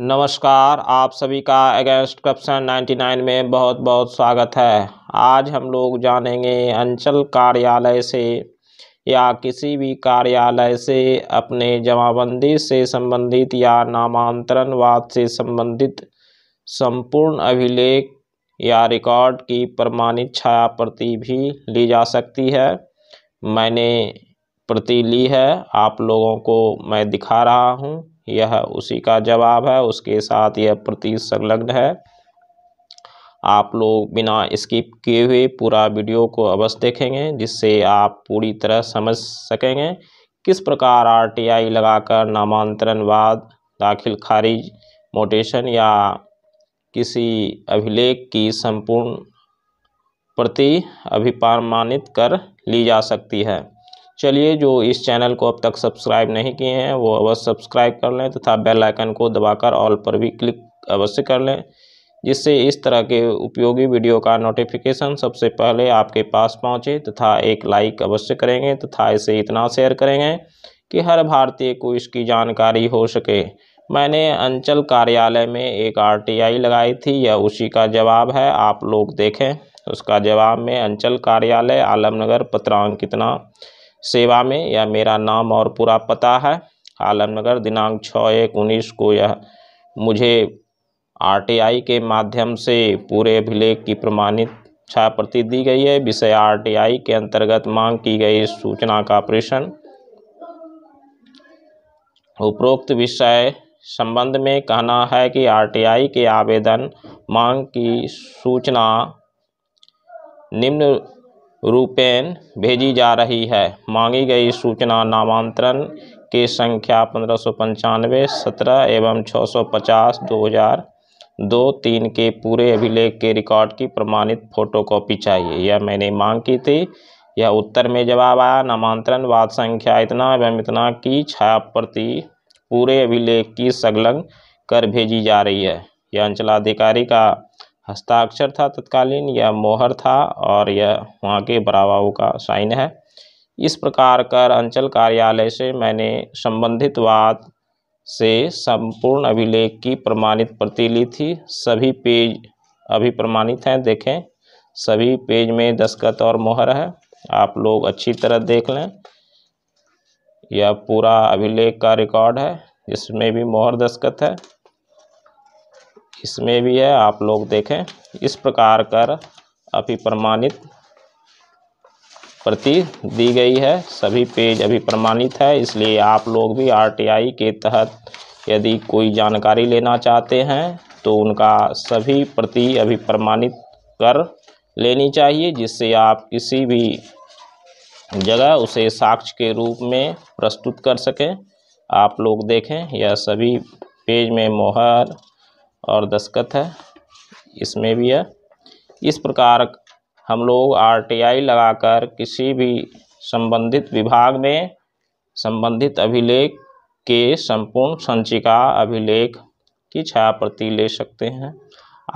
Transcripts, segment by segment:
नमस्कार आप सभी का अगेंस्ट करप्शन 99 में बहुत बहुत स्वागत है आज हम लोग जानेंगे अंचल कार्यालय से या किसी भी कार्यालय से अपने जमाबंदी से संबंधित या नामांतरणवाद से संबंधित संपूर्ण अभिलेख या रिकॉर्ड की प्रमाणित छाया प्रति भी ली जा सकती है मैंने प्रति ली है आप लोगों को मैं दिखा रहा हूँ यह उसी का जवाब है उसके साथ यह प्रति संलग्न है आप लोग बिना स्किप किए हुए पूरा वीडियो को अवश्य देखेंगे जिससे आप पूरी तरह समझ सकेंगे किस प्रकार आरटीआई लगाकर नामांतरणवाद दाखिल खारिज मोटेशन या किसी अभिलेख की संपूर्ण प्रति अभिप्रमाणित कर ली जा सकती है चलिए जो इस चैनल को अब तक सब्सक्राइब नहीं किए हैं वो अवश्य सब्सक्राइब कर लें तथा बेल आइकन को दबाकर ऑल पर भी क्लिक अवश्य कर लें जिससे इस तरह के उपयोगी वीडियो का नोटिफिकेशन सबसे पहले आपके पास पहुंचे तथा एक लाइक अवश्य करेंगे तथा इसे इतना शेयर करेंगे कि हर भारतीय को इसकी जानकारी हो सके मैंने अंचल कार्यालय में एक आर लगाई थी यह उसी का जवाब है आप लोग देखें उसका जवाब में अंचल कार्यालय आलमनगर पत्रांक कितना सेवा में या मेरा नाम और पूरा पता है आलमनगर दिनांक छः एक उन्नीस को यह मुझे आरटीआई के माध्यम से पूरे अभिलेख की प्रमाणित छाया प्रति दी गई है विषय आरटीआई के अंतर्गत मांग की गई सूचना का ऑपरेशन उपरोक्त विषय संबंध में कहना है कि आरटीआई के आवेदन मांग की सूचना निम्न रूपेण भेजी जा रही है मांगी गई सूचना नामांतरण की संख्या पंद्रह सौ पंचानवे सत्रह एवं छः सौ पचास दो हज़ार दो तीन के पूरे अभिलेख के रिकॉर्ड की प्रमाणित फोटोकॉपी चाहिए यह मैंने मांग की थी यह उत्तर में जवाब आया नामांतरण वाद संख्या इतना एवं इतना की छाया प्रति पूरे अभिलेख की संलग्न कर भेजी जा रही है यह अंचलाधिकारी का हस्ताक्षर था तत्कालीन यह मोहर था और यह वहाँ के बराबाओं का साइन है इस प्रकार कर अंचल कार्यालय से मैंने संबंधित वाद से संपूर्ण अभिलेख की प्रमाणित प्रति ली थी सभी पेज अभी प्रमाणित हैं देखें सभी पेज में दस्खत और मोहर है आप लोग अच्छी तरह देख लें यह पूरा अभिलेख का रिकॉर्ड है इसमें भी मोहर दस्खत है इसमें भी है आप लोग देखें इस प्रकार कर अभिप्रमाणित प्रति दी गई है सभी पेज अभी प्रमाणित है इसलिए आप लोग भी आरटीआई के तहत यदि कोई जानकारी लेना चाहते हैं तो उनका सभी प्रति अभी प्रमाणित कर लेनी चाहिए जिससे आप किसी भी जगह उसे साक्ष्य के रूप में प्रस्तुत कर सकें आप लोग देखें यह सभी पेज में मोहर और दस्खत है इसमें भी है इस प्रकार हम लोग आरटीआई लगाकर किसी भी संबंधित विभाग में संबंधित अभिलेख के संपूर्ण संचिका अभिलेख की छाया प्रति ले सकते हैं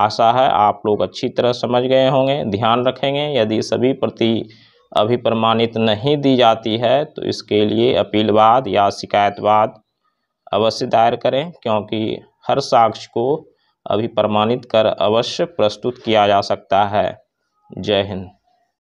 आशा है आप लोग अच्छी तरह समझ गए होंगे ध्यान रखेंगे यदि सभी प्रति अभी प्रमाणित नहीं दी जाती है तो इसके लिए अपीलवाद या शिकायतवाद अवश्य दायर करें क्योंकि हर साक्ष्य को अभी प्रमाणित कर अवश्य प्रस्तुत किया जा सकता है जय हिंद